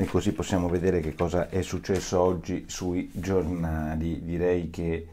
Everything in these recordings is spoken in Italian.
e così possiamo vedere che cosa è successo oggi sui giornali. Direi che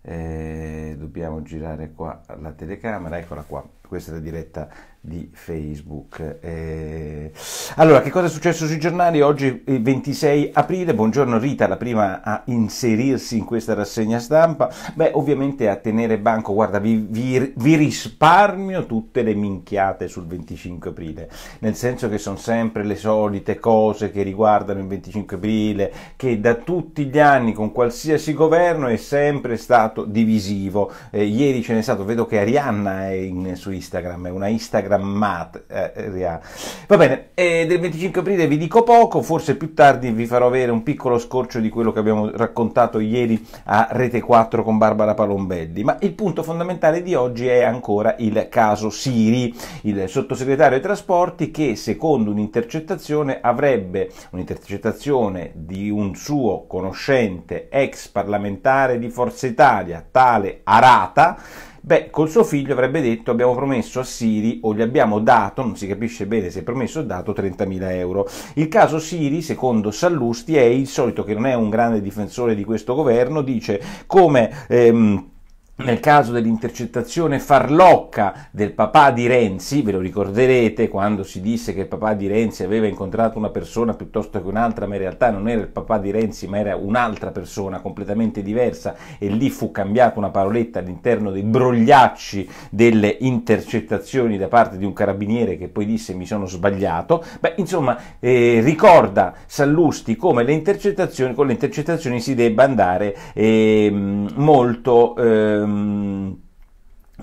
eh, dobbiamo girare qua la telecamera, eccola qua, questa è la diretta di Facebook. Eh, allora, che cosa è successo sui giornali? Oggi il 26 aprile, buongiorno Rita, la prima a inserirsi in questa rassegna stampa. Beh, ovviamente a tenere banco, guarda, vi, vi, vi risparmio tutte le minchiate sul 25 aprile, nel senso che sono sempre le solite cose che riguardano il 25 aprile, che da tutti gli anni con qualsiasi governo è sempre stato divisivo. Eh, ieri ce n'è stato, vedo che Arianna è in, su Instagram, è una Instagram programmaria. Eh, Va bene, eh, del 25 aprile vi dico poco, forse più tardi vi farò avere un piccolo scorcio di quello che abbiamo raccontato ieri a Rete 4 con Barbara Palombelli, ma il punto fondamentale di oggi è ancora il caso Siri, il sottosegretario ai trasporti che secondo un'intercettazione avrebbe un'intercettazione di un suo conoscente ex parlamentare di Forza Italia, tale Arata, Beh, col suo figlio avrebbe detto abbiamo promesso a Siri o gli abbiamo dato, non si capisce bene se è promesso o dato, 30.000 euro. Il caso Siri, secondo Sallusti, è il solito che non è un grande difensore di questo governo, dice come... Ehm, nel caso dell'intercettazione farlocca del papà di Renzi, ve lo ricorderete quando si disse che il papà di Renzi aveva incontrato una persona piuttosto che un'altra, ma in realtà non era il papà di Renzi, ma era un'altra persona completamente diversa e lì fu cambiata una paroletta all'interno dei brogliacci delle intercettazioni da parte di un carabiniere che poi disse mi sono sbagliato. Beh, insomma, eh, ricorda Sallusti come le intercettazioni, con le intercettazioni si debba andare eh, molto... Eh, Um.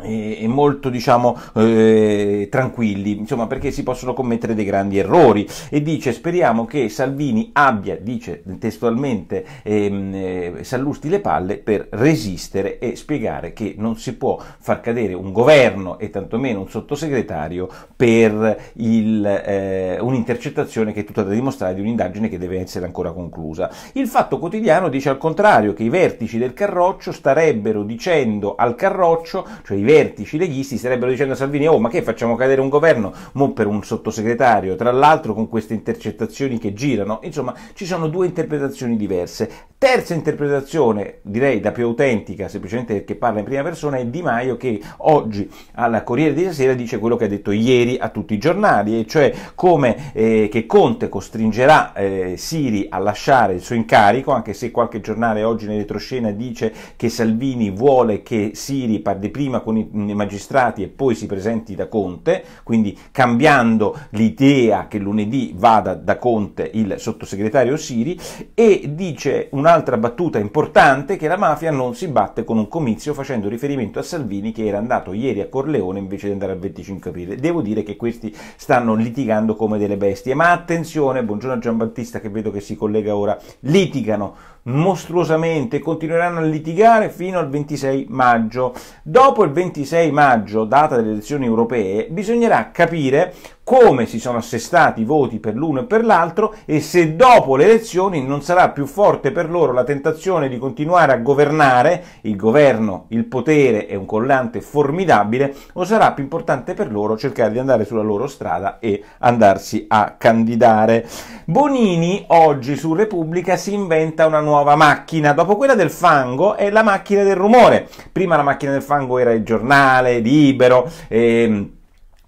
e molto diciamo eh, tranquilli insomma perché si possono commettere dei grandi errori e dice speriamo che Salvini abbia dice testualmente ehm, eh, Sallusti le palle per resistere e spiegare che non si può far cadere un governo e tantomeno un sottosegretario per eh, un'intercettazione che è tutta da dimostrare di un'indagine che deve essere ancora conclusa il fatto quotidiano dice al contrario che i vertici del Carroccio starebbero dicendo al Carroccio cioè i vertici leghisti starebbero dicendo a Salvini oh ma che facciamo cadere un governo mo per un sottosegretario, tra l'altro con queste intercettazioni che girano, insomma ci sono due interpretazioni diverse. Terza interpretazione, direi da più autentica, semplicemente perché parla in prima persona, è Di Maio che oggi alla Corriere di Sera dice quello che ha detto ieri a tutti i giornali, e cioè come eh, che Conte costringerà eh, Siri a lasciare il suo incarico, anche se qualche giornale oggi in retroscena dice che Salvini vuole che Siri parli prima con elezioni mm, magistrati e poi si presenti da Conte, quindi cambiando l'idea che lunedì vada da Conte il sottosegretario Siri, e dice un'altra battuta importante che la mafia non si batte con un comizio facendo riferimento a Salvini che era andato ieri a Corleone invece di andare al 25 aprile. Devo dire che questi stanno litigando come delle bestie, ma attenzione, buongiorno a Giambattista che vedo che si collega ora, litigano mostruosamente, continueranno a litigare fino al 26 maggio. Dopo il 26 maggio, data delle elezioni europee, bisognerà capire come si sono assestati i voti per l'uno e per l'altro e se dopo le elezioni non sarà più forte per loro la tentazione di continuare a governare, il governo, il potere è un collante formidabile, o sarà più importante per loro cercare di andare sulla loro strada e andarsi a candidare. Bonini oggi su Repubblica si inventa una nuova macchina, dopo quella del fango è la macchina del rumore, prima la macchina del fango era il giornale, libero, ehm,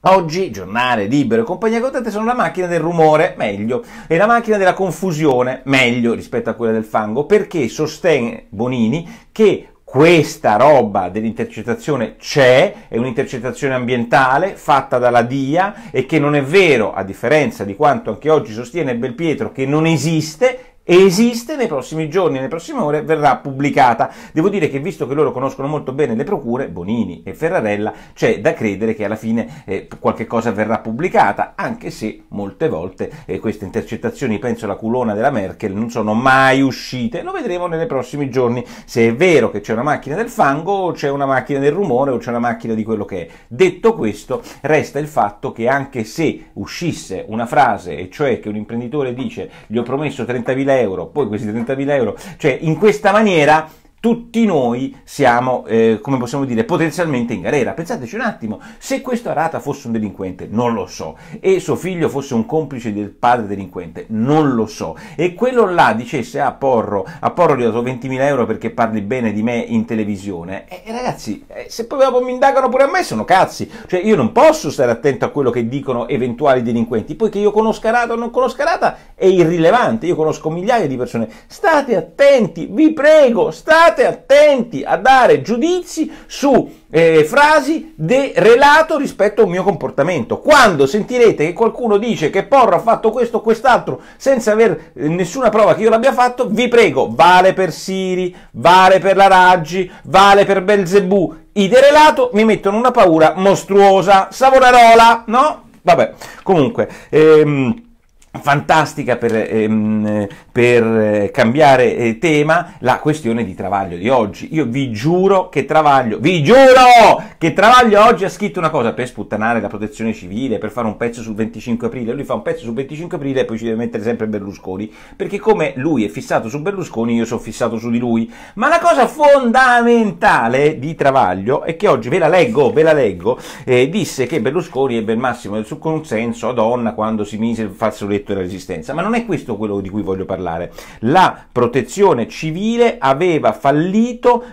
Oggi giornale, libero e compagnia contente sono la macchina del rumore, meglio, e la macchina della confusione, meglio rispetto a quella del fango, perché sostiene Bonini che questa roba dell'intercettazione c'è, è un'intercettazione ambientale fatta dalla DIA e che non è vero, a differenza di quanto anche oggi sostiene Belpietro, che non esiste, esiste nei prossimi giorni, nelle prossime ore verrà pubblicata. Devo dire che visto che loro conoscono molto bene le procure, Bonini e Ferrarella, c'è da credere che alla fine eh, qualche cosa verrà pubblicata, anche se molte volte eh, queste intercettazioni, penso alla culona della Merkel, non sono mai uscite. Lo vedremo nei prossimi giorni se è vero che c'è una macchina del fango o c'è una macchina del rumore o c'è una macchina di quello che è. Detto questo, resta il fatto che anche se uscisse una frase, e cioè che un imprenditore dice gli ho promesso 30.000 30.000 euro, poi questi 30.000 euro, cioè in questa maniera tutti noi siamo, eh, come possiamo dire, potenzialmente in galera. Pensateci un attimo, se questo Arata fosse un delinquente, non lo so, e suo figlio fosse un complice del padre delinquente, non lo so, e quello là dicesse a ah, Porro, a Porro gli ho dato 20.000 euro perché parli bene di me in televisione, e eh, ragazzi, eh, se poi dopo mi indagano pure a me sono cazzi, cioè io non posso stare attento a quello che dicono eventuali delinquenti, poiché io conosco Arata o non conosco Arata è irrilevante, io conosco migliaia di persone, state attenti, vi prego, state state attenti a dare giudizi su eh, frasi de relato rispetto al mio comportamento. Quando sentirete che qualcuno dice che Porro ha fatto questo o quest'altro senza aver eh, nessuna prova che io l'abbia fatto, vi prego, vale per Siri, vale per la Raggi, vale per Belzebù. I de relato mi mettono una paura mostruosa. Savonarola, no? Vabbè, comunque... Ehm, fantastica per, ehm, per, eh, cambiare eh, tema la questione di Travaglio di oggi. Io vi giuro che Travaglio, vi giuro che Travaglio oggi ha scritto una cosa per sputtanare la protezione civile, per fare un pezzo sul 25 aprile. Lui fa un pezzo sul 25 aprile e poi ci deve mettere sempre Berlusconi, perché come lui è fissato su Berlusconi, io sono fissato su di lui. Ma la cosa fondamentale di Travaglio è che oggi ve la leggo, ve la leggo, eh, disse che Berlusconi ebbe il massimo del suo consenso a donna quando si mise il falso detto della resistenza, ma non è questo quello di cui voglio parlare. La protezione civile aveva fallito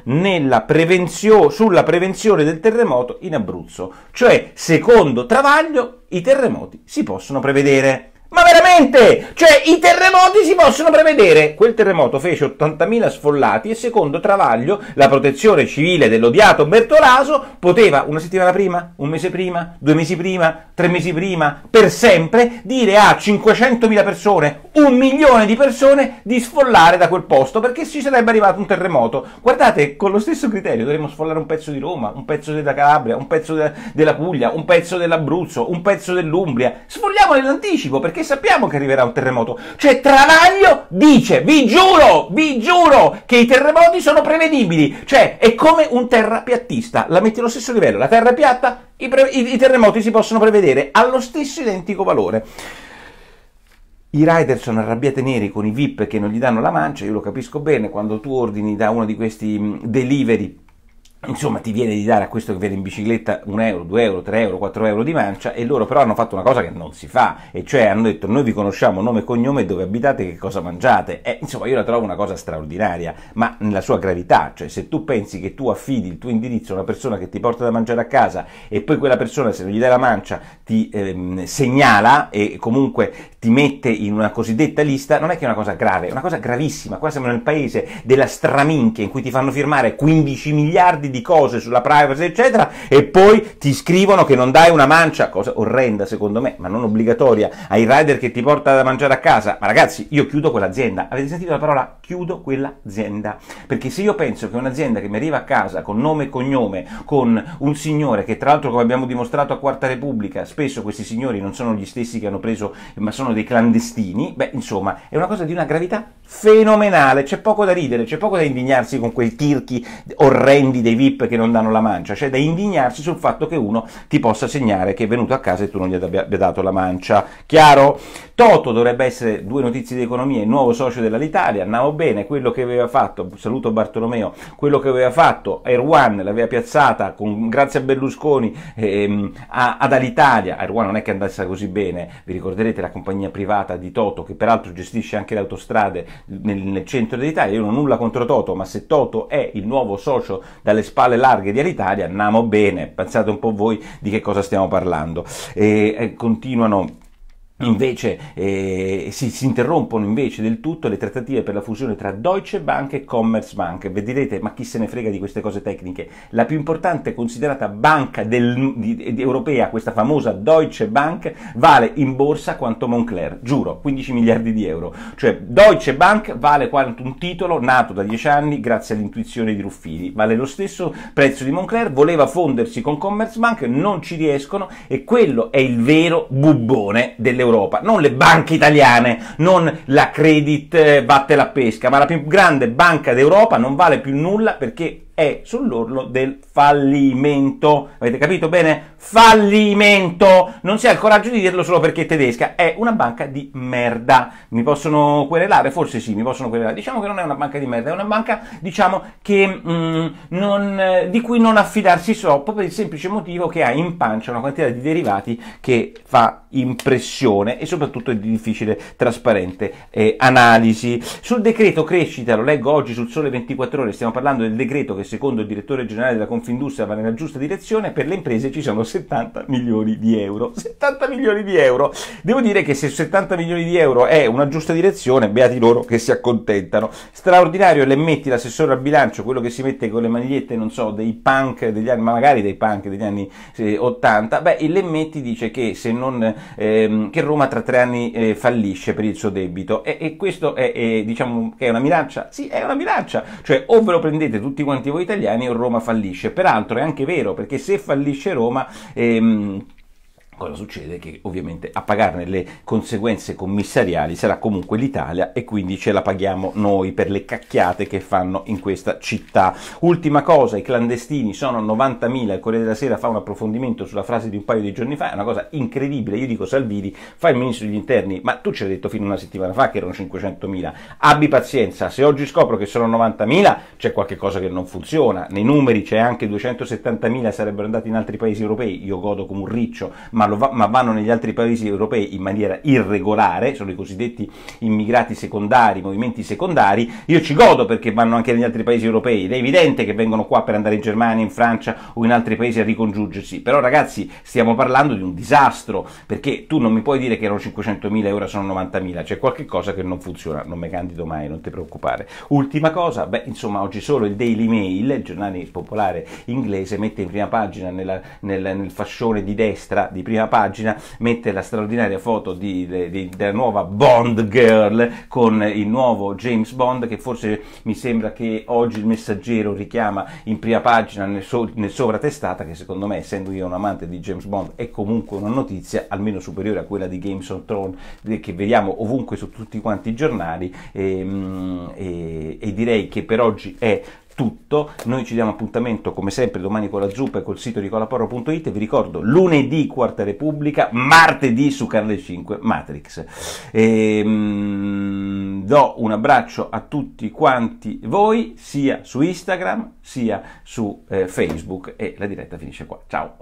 prevenzio, sulla prevenzione del terremoto in Abruzzo, cioè secondo Travaglio i terremoti si possono prevedere. Ma veramente? niente! Cioè, i terremoti si possono prevedere. Quel terremoto fece 80.000 sfollati e secondo Travaglio la protezione civile dell'odiato Bertolaso poteva una settimana prima, un mese prima, due mesi prima, tre mesi prima, per sempre, dire a 500.000 persone, un milione di persone, di sfollare da quel posto perché ci sarebbe arrivato un terremoto. Guardate, con lo stesso criterio dovremmo sfollare un pezzo di Roma, un pezzo della Calabria, un pezzo de- della Puglia, un pezzo dell'Abruzzo, un pezzo dell'Umbria. Sfolliamole nell'anticipo perché sappiamo che arriverà un terremoto. Cioè Travaglio dice, vi giuro, vi giuro che i terremoti sono prevedibili. Cioè è come un terrapiattista, la metti allo stesso livello, la terra è piatta, i, pre- i, i terremoti si possono prevedere allo stesso identico valore. I rider sono arrabbiati neri con i VIP che non gli danno la mancia, io lo capisco bene, quando tu ordini da uno di questi delivery Insomma, ti viene di dare a questo che viene in bicicletta 1 euro, 2 euro, 3 euro, 4 euro di mancia e loro però hanno fatto una cosa che non si fa, e cioè hanno detto noi vi conosciamo nome e cognome, dove abitate, che cosa mangiate. Eh, insomma, io la trovo una cosa straordinaria, ma nella sua gravità, cioè se tu pensi che tu affidi il tuo indirizzo a una persona che ti porta da mangiare a casa e poi quella persona se non gli dai la mancia ti ehm, segnala e comunque ti mette in una cosiddetta lista, non è che è una cosa grave, è una cosa gravissima. Qua siamo nel paese della straminchia in cui ti fanno firmare 15 miliardi di cose sulla privacy, eccetera, e poi ti scrivono che non dai una mancia, cosa orrenda secondo me, ma non obbligatoria, ai rider che ti porta da mangiare a casa. Ma ragazzi, io chiudo quell'azienda. Avete sentito la parola chiudo quell'azienda? Perché se io penso che un'azienda che mi arriva a casa con nome e cognome, con un signore che tra l'altro come abbiamo dimostrato a Quarta Repubblica, spesso questi signori non sono gli stessi che hanno preso, ma sono sono dei clandestini, beh, insomma, è una cosa di una gravità fenomenale, c'è poco da ridere, c'è poco da indignarsi con quei tirchi orrendi dei VIP che non danno la mancia, c'è da indignarsi sul fatto che uno ti possa segnare che è venuto a casa e tu non gli abbia dato la mancia, chiaro? Toto dovrebbe essere due notizie di economia, il nuovo socio dell'Italia, andavo bene, quello che aveva fatto, saluto Bartolomeo, quello che aveva fatto, Air One l'aveva piazzata con, grazie a Berlusconi ehm, a, ad Alitalia, Air One non è che andasse così bene, vi ricorderete la compagnia compagnia privata di Toto, che peraltro gestisce anche le autostrade nel, nel centro dell'Italia. Io non ho nulla contro Toto, ma se Toto è il nuovo socio dalle spalle larghe di Alitalia, andiamo bene. Pensate un po' voi di che cosa stiamo parlando. E, e continuano Invece eh, si, si, interrompono invece del tutto le trattative per la fusione tra Deutsche Bank e Commerzbank. Vi direte, ma chi se ne frega di queste cose tecniche? La più importante considerata banca del, di, di, europea, questa famosa Deutsche Bank, vale in borsa quanto Moncler, giuro, 15 miliardi di euro. Cioè Deutsche Bank vale quanto un titolo nato da 10 anni grazie all'intuizione di Ruffini. Vale lo stesso prezzo di Moncler, voleva fondersi con Commerzbank, non ci riescono e quello è il vero bubbone dell'Europa dell'Europa, non le banche italiane, non la Credit eh, batte la pesca, ma la più grande banca d'Europa non vale più nulla perché è sull'orlo del fallimento. Avete capito bene? Fallimento! Non si ha il coraggio di dirlo solo perché è tedesca, è una banca di merda. Mi possono querelare? Forse sì, mi possono querelare. Diciamo che non è una banca di merda, è una banca, diciamo, che, mm, non, di cui non affidarsi troppo per il semplice motivo che ha in pancia una quantità di derivati che fa impressione e soprattutto è di difficile trasparente eh, analisi. Sul decreto crescita, lo leggo oggi sul Sole 24 Ore, stiamo parlando del decreto che secondo il direttore generale della Confindustria, va nella giusta direzione, per le imprese ci sono 70 milioni di euro. 70 milioni di euro! Devo dire che se 70 milioni di euro è una giusta direzione, beati loro che si accontentano. Straordinario le metti l'assessore al bilancio, quello che si mette con le magliette, non so, dei punk degli anni, magari dei punk degli anni 80, beh, il Lemmetti dice che, non, ehm, che Roma tra tre anni eh, fallisce per il suo debito e, e questo è, è, diciamo, è una minaccia? Sì, è una minaccia, cioè o ve lo prendete tutti quanti voi italiani Roma fallisce. Peraltro è anche vero perché se fallisce Roma... Ehm, Cosa succede? Che ovviamente a pagarne le conseguenze commissariali sarà comunque l'Italia e quindi ce la paghiamo noi per le cacchiate che fanno in questa città. Ultima cosa, i clandestini sono 90.000, il Corriere della Sera fa un approfondimento sulla frase di un paio di giorni fa, è una cosa incredibile, io dico Salvini, fa il ministro degli interni, ma tu ci hai detto fino a una settimana fa che erano 500.000, abbi pazienza, se oggi scopro che sono 90.000 c'è qualcosa che non funziona, nei numeri c'è anche 270.000 sarebbero andati in altri paesi europei, io godo come un riccio, ma farlo, ma vanno negli altri paesi europei in maniera irregolare, sono i cosiddetti immigrati secondari, movimenti secondari, io ci godo perché vanno anche negli altri paesi europei, ed è evidente che vengono qua per andare in Germania, in Francia o in altri paesi a ricongiungersi, però ragazzi stiamo parlando di un disastro, perché tu non mi puoi dire che erano 500.000 e ora sono 90.000, c'è qualche cosa che non funziona, non mi candido mai, non ti preoccupare. Ultima cosa, beh insomma oggi solo il Daily Mail, il giornale popolare inglese, mette in prima pagina nella, nel, nel fascione di destra, di prima prima pagina mette la straordinaria foto di, di, della nuova Bond Girl con il nuovo James Bond che forse mi sembra che oggi il messaggero richiama in prima pagina nel, so, nel sovratestata che secondo me essendo io un amante di James Bond è comunque una notizia almeno superiore a quella di Games on Throne che vediamo ovunque su tutti quanti i giornali e, ehm, e, e direi che per oggi è tutto, noi ci diamo appuntamento come sempre domani con la zuppa e col sito nicolaporro.it vi ricordo lunedì Quarta Repubblica, martedì su Canale 5 Matrix. E, mm, do un abbraccio a tutti quanti voi, sia su Instagram sia su eh, Facebook e la diretta finisce qua. Ciao!